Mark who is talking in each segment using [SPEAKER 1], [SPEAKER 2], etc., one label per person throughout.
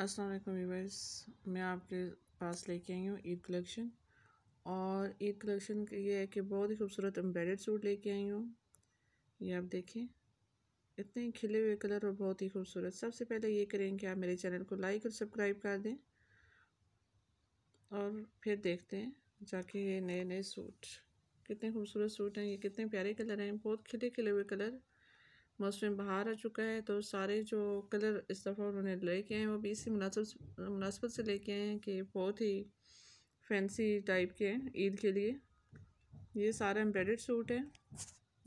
[SPEAKER 1] Aslam viewers मैं आपके पास लेके आई हूँ ईद कलेक्शन और ईद कलेक्शन ये है कि बहुत ही खूबसूरत एम्ब्रॉड सूट लेके आई हूँ ये आप देखें इतने खिले हुए कलर और बहुत ही खूबसूरत सबसे पहले ये करें कि आप मेरे चैनल को लाइक और सब्सक्राइब कर दें और फिर देखते हैं जाके ये नए नए सूट कितने खूबसूरत सूट हैं ये कितने प्यारे कलर हैं बहुत खिले खिले हुए कलर मौसम बाहर आ चुका है तो सारे जो कलर इस दफ़ा उन्होंने लेके आए हैं वो भी इसी मुनासब मुनासबत से लेके आए हैं कि बहुत ही फैंसी टाइप के हैं ईद के लिए ये सारा एम्ब्रॉड सूट है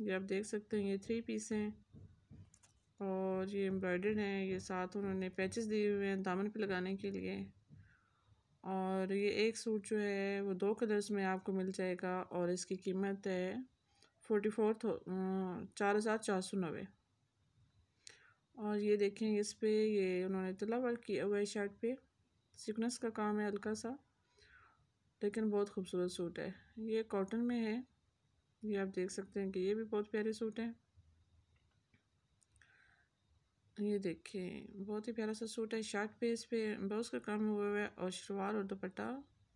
[SPEAKER 1] ये आप देख सकते हैं ये थ्री पीस हैं और ये एम्ब्रॉयड हैं ये साथ उन्होंने पैचेस दिए हुए हैं दामन पे लगाने के लिए और ये एक सूट जो है वो दो कलर्स में आपको मिल जाएगा और इसकी कीमत है फोर्टी फोर चार हज़ार चार सौ नबे और ये देखें इस पर ये उन्होंने तला वर्क किया हुआ है शर्ट पे सिकनेस का काम है हल्का सा लेकिन बहुत खूबसूरत सूट है ये कॉटन में है ये आप देख सकते हैं कि ये भी बहुत प्यारे सूट हैं ये देखें बहुत ही प्यारा सा सूट है शर्ट पे इस पर ब्लाउज का काम हुआ हुआ है और शलवार और दुपट्टा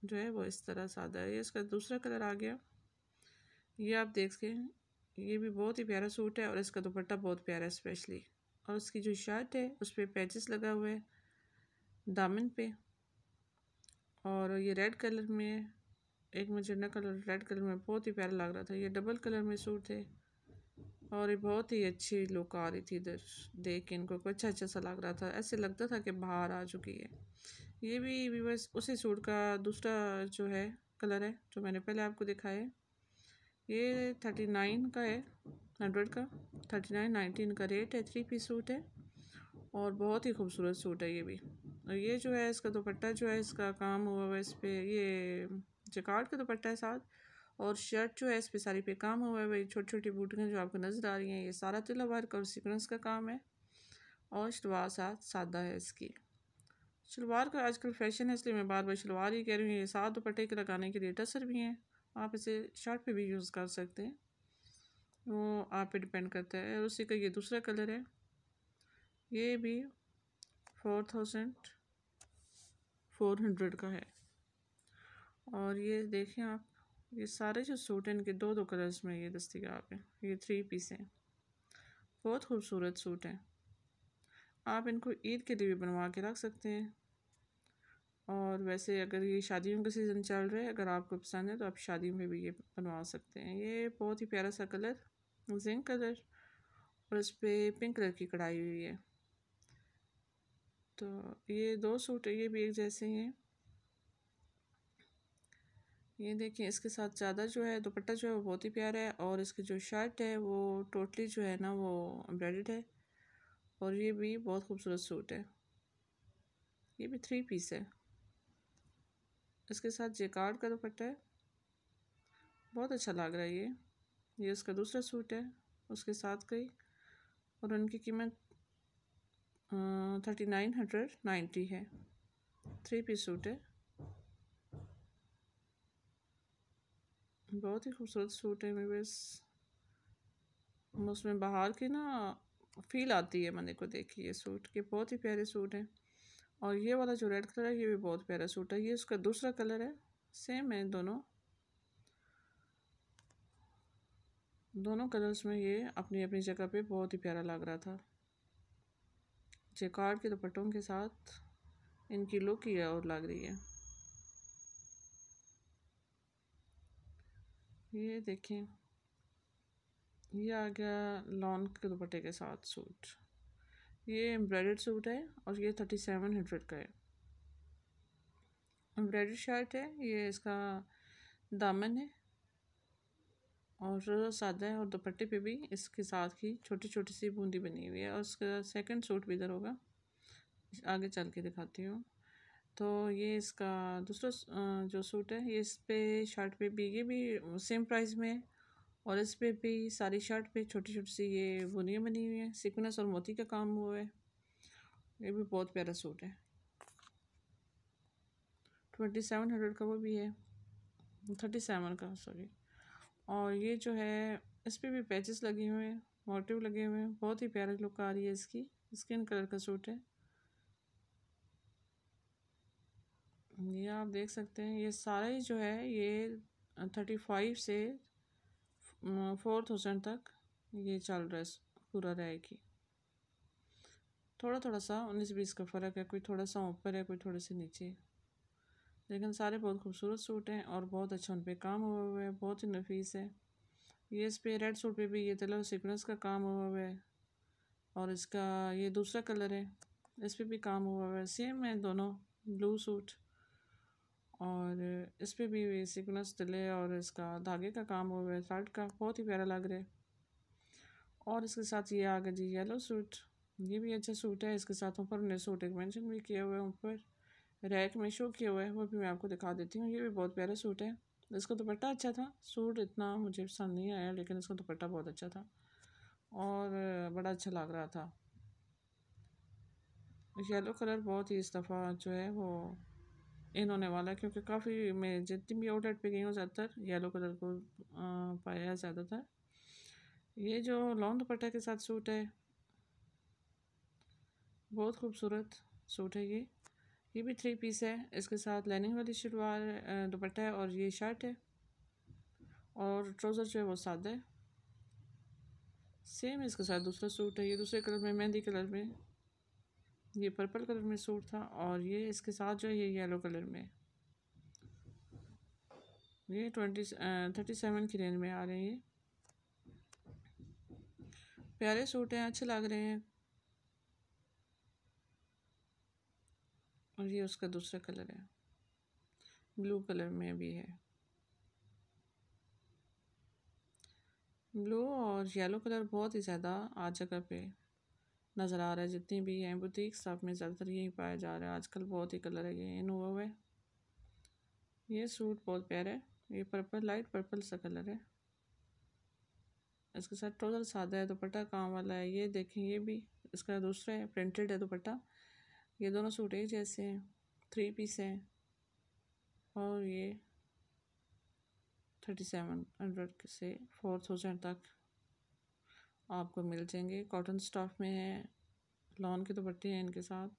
[SPEAKER 1] जो है वो इस तरह सादा है ये इसका दूसरा कलर आ गया ये आप देख सकें ये भी बहुत ही प्यारा सूट है और इसका दुपट्टा बहुत प्यारा है स्पेशली और उसकी जो शर्ट है उस पर पैचेस लगा हुआ है दामन पे और ये रेड कलर में एक मजरना कलर रेड कलर में बहुत ही प्यारा लग रहा था ये डबल कलर में सूट है और ये बहुत ही अच्छी लुक आ रही थी इधर देख के इनको अच्छा अच्छा सा लग रहा था ऐसे लगता था कि बाहर आ चुकी है ये भी बस उसी सूट का दूसरा जो है कलर है जो मैंने पहले आपको दिखाया है ये थर्टी नाइन का है हंड्रेड का थर्टी नाइन नाइनटीन का रेट है थ्री पीस सूट है और बहुत ही खूबसूरत सूट है ये भी और ये जो है इसका दुपट्टा जो है इसका काम हुआ हुआ है इस पर ये जकार्ड का दुपट्टा है साथ और शर्ट जो है इस पर सारी पे काम हुआ है छोटी छोटी बूटियाँ जो आपको नज़र आ रही हैं ये सारा तिला वर्क और सिक्वेंस का काम है और शलवार साथ सादा है इसकी शलवार का आजकल फैशन है इसलिए मैं बार बार शलवार ही कह रही हूँ ये सात दुपट्टे के लगाने के लिए टसर भी हैं आप इसे शर्ट पे भी यूज़ कर सकते हैं वो आप पे डिपेंड करता है और उसी का ये दूसरा कलर है ये भी फोर थाउजेंड फोर हंड्रेड का है और ये देखें आप ये सारे जो सूट हैं इनके दो दो कलर्स में ये दस्तियाब हैं ये थ्री पीस हैं बहुत खूबसूरत सूट हैं आप इनको ईद के लिए भी बनवा के रख सकते हैं और वैसे अगर ये शादियों का सीज़न चल रहा है अगर आपको पसंद है तो आप शादी में भी ये बनवा सकते हैं ये बहुत ही प्यारा सा कलर जिंक कलर और इस पर पिंक कलर की कढ़ाई हुई है तो ये दो सूट ये भी एक जैसे ही हैं ये देखिए इसके साथ ज़्यादा जो है दुपट्टा जो है वो बहुत ही प्यारा है और इसकी जो शर्ट है वो टोटली जो है ना वो एम्ब्रॉयड है और ये भी बहुत खूबसूरत सूट है ये भी थ्री पीस है इसके साथ जेकार्ड का दुपट्टा है बहुत अच्छा लग रहा है ये ये इसका दूसरा सूट है उसके साथ कई और उनकी कीमत थर्टी नाइन हंड्रेड नाइन्टी है थ्री पीस सूट है बहुत ही खूबसूरत सूट है मेरे बस उसमें बाहर की ना फील आती है मैंने को देखी ये सूट के बहुत ही प्यारे सूट हैं और ये वाला जो रेड कलर है ये भी बहुत प्यारा सूट है ये उसका दूसरा कलर है सेम है दोनों दोनों कलर्स में ये अपनी अपनी जगह पे बहुत ही प्यारा लग रहा था जेकार्ड के दुपट्टों के साथ इनकी लुक ही और लग रही है ये देखें ये आ गया लॉन्ग के दुपट्टे के साथ सूट ये एम्ब्रॉयड सूट है और ये थर्टी सेवन हंड्रेड का है एम्ब्रॉयड शर्ट है ये इसका दामन है और सादा है और दुपट्टे पे भी इसके साथ ही छोटी छोटी सी बूंदी बनी हुई है और उसका सेकंड सूट भी इधर होगा आगे चल के दिखाती हूँ तो ये इसका दूसरा जो सूट है ये इस पर शर्ट पे भी ये भी सेम प्राइस में है और इस पे भी सारी शर्ट पे छोटी छोटी सी ये बुनियाँ बनी हुई हैं सिकनेस और मोती का काम हुआ है ये भी बहुत प्यारा सूट है ट्वेंटी सेवन हंड्रेड का वो भी है थर्टी सेवन का सॉरी और ये जो है इस पर भी पैचेस लगे हुए हैं मोटिव लगे हुए हैं बहुत ही प्यारा लुक आ रही है इसकी स्किन कलर का सूट है ये आप देख सकते हैं ये सारा ही जो है ये थर्टी फाइव से फोर थाउजेंड तक ये चल रहा है पूरा रहेगी थोड़ा थोड़ा सा उन्नीस बीस का फ़र्क है कोई थोड़ा सा ऊपर है कोई थोड़े से नीचे लेकिन सारे बहुत खूबसूरत सूट हैं और बहुत अच्छा उन पर काम हुआ हुआ है बहुत ही नफीस है ये इस पर रेड सूट पे भी ये तलर सिक्वेंस का काम हुआ हुआ है और इसका ये दूसरा कलर है इस पर भी काम हुआ हुआ है सेम है दोनों ब्लू सूट और इस पर भी सिकनस दिले और इसका धागे का काम हुआ है शर्ट का बहुत ही प्यारा लग रहा है और इसके साथ ये आ गया जी येलो सूट ये भी अच्छा सूट है इसके साथ ऊपर ने सूट एक मैंशन भी किया हुआ है ऊपर रैक में शो किया हुआ है वो भी मैं आपको दिखा देती हूँ ये भी बहुत प्यारा सूट है इसका दुपट्टा अच्छा था सूट इतना मुझे पसंद नहीं आया लेकिन इसका दुपट्टा बहुत अच्छा था और बड़ा अच्छा लग रहा था येलो कलर बहुत ही इस दफ़ा जो है वो इन होने वाला है क्योंकि काफ़ी मैं जितनी भी आउटलेट पे गई हूँ ज़्यादातर येलो कलर को आ, पाया है ज़्यादातर ये जो लॉन्ग दुपट्टा के साथ सूट है बहुत खूबसूरत सूट है ये ये भी थ्री पीस है इसके साथ लाइनिंग वाली शलवार दुपट्टा है और ये शर्ट है और ट्राउज़र जो है वो सादा है सेम इसके साथ दूसरा सूट है ये दूसरे कलर में मेहंदी कलर में ये पर्पल कलर में सूट था और ये इसके साथ जो है ये येलो कलर में ये ट्वेंटी थर्टी सेवन की रेंज में आ रहे हैं ये प्यारे सूट हैं अच्छे लग रहे हैं और ये उसका दूसरा कलर है ब्लू कलर में भी है ब्लू और येलो कलर बहुत ही ज़्यादा आज जगह पे नज़र आ रहा है जितनी भी हैं बुटीक सब में ज़्यादातर यही पाया जा रहा है आजकल बहुत ही कलर है ये इन हुआ है ये सूट बहुत प्यारा है ये पर्पल लाइट पर्पल सा कलर है इसके साथ टोटल सादा है दुपट्टा तो काम वाला है ये देखें ये भी इसका दूसरा है प्रिंटेड है दुपट्टा तो ये दोनों सूट एक जैसे हैं थ्री पीस हैं और ये थर्टी सेवन हंड्रेड से फोर थाउजेंड तक आपको मिल जाएंगे कॉटन स्टाफ में है लॉन के दुपट्टे तो हैं इनके साथ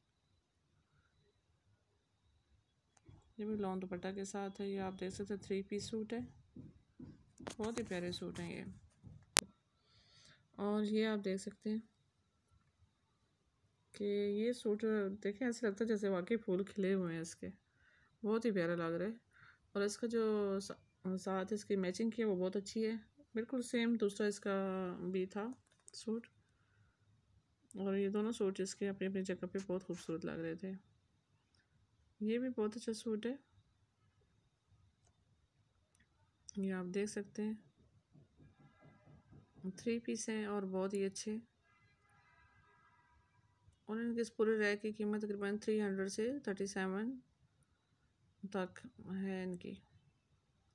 [SPEAKER 1] ये भी लॉन दुपट्टा के साथ है ये आप देख सकते हैं थ्री पीस सूट है बहुत ही प्यारे सूट हैं ये और ये आप देख सकते हैं कि ये सूट देखें ऐसे लगता है जैसे वाकई फूल खिले हुए हैं इसके बहुत ही प्यारा लग रहा है और इसका जो साथ इसकी मैचिंग की है वो बहुत अच्छी है बिल्कुल सेम दूसरा इसका भी था सूट और ये दोनों सूट इसके अपनी अपनी जगह पे बहुत खूबसूरत लग रहे थे ये भी बहुत अच्छा सूट है ये आप देख सकते हैं थ्री पीस हैं और बहुत ही अच्छे और इनके इस पूरे रैक की कीमत तकरीबन थ्री हंड्रेड से थर्टी सेवन तक है इनकी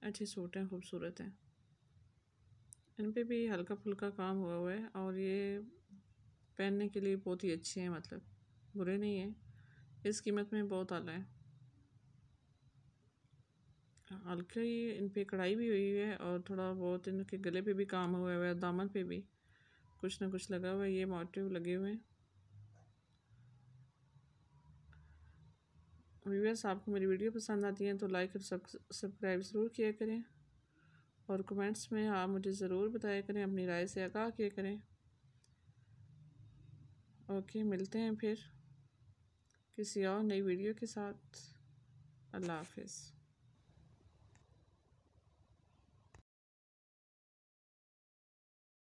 [SPEAKER 1] अच्छे सूट हैं खूबसूरत हैं इन पर भी हल्का फुल्का काम हुआ हुआ है और ये पहनने के लिए बहुत ही अच्छे हैं मतलब बुरे नहीं हैं इस कीमत में बहुत आला है ही इन पर कढ़ाई भी हुई है और थोड़ा बहुत इनके गले पे भी काम हुआ हुआ है दामन पे भी कुछ ना कुछ लगा हुआ है ये मोटिव लगे हुए हैं व्यूअर्स आपको मेरी वीडियो पसंद आती है तो लाइक और सब्सक्राइब ज़रूर किया करें और कमेंट्स में आप मुझे ज़रूर बताया करें अपनी राय से आगाह किया करें ओके मिलते हैं फिर किसी और नई वीडियो के साथ अल्लाह हाफिज़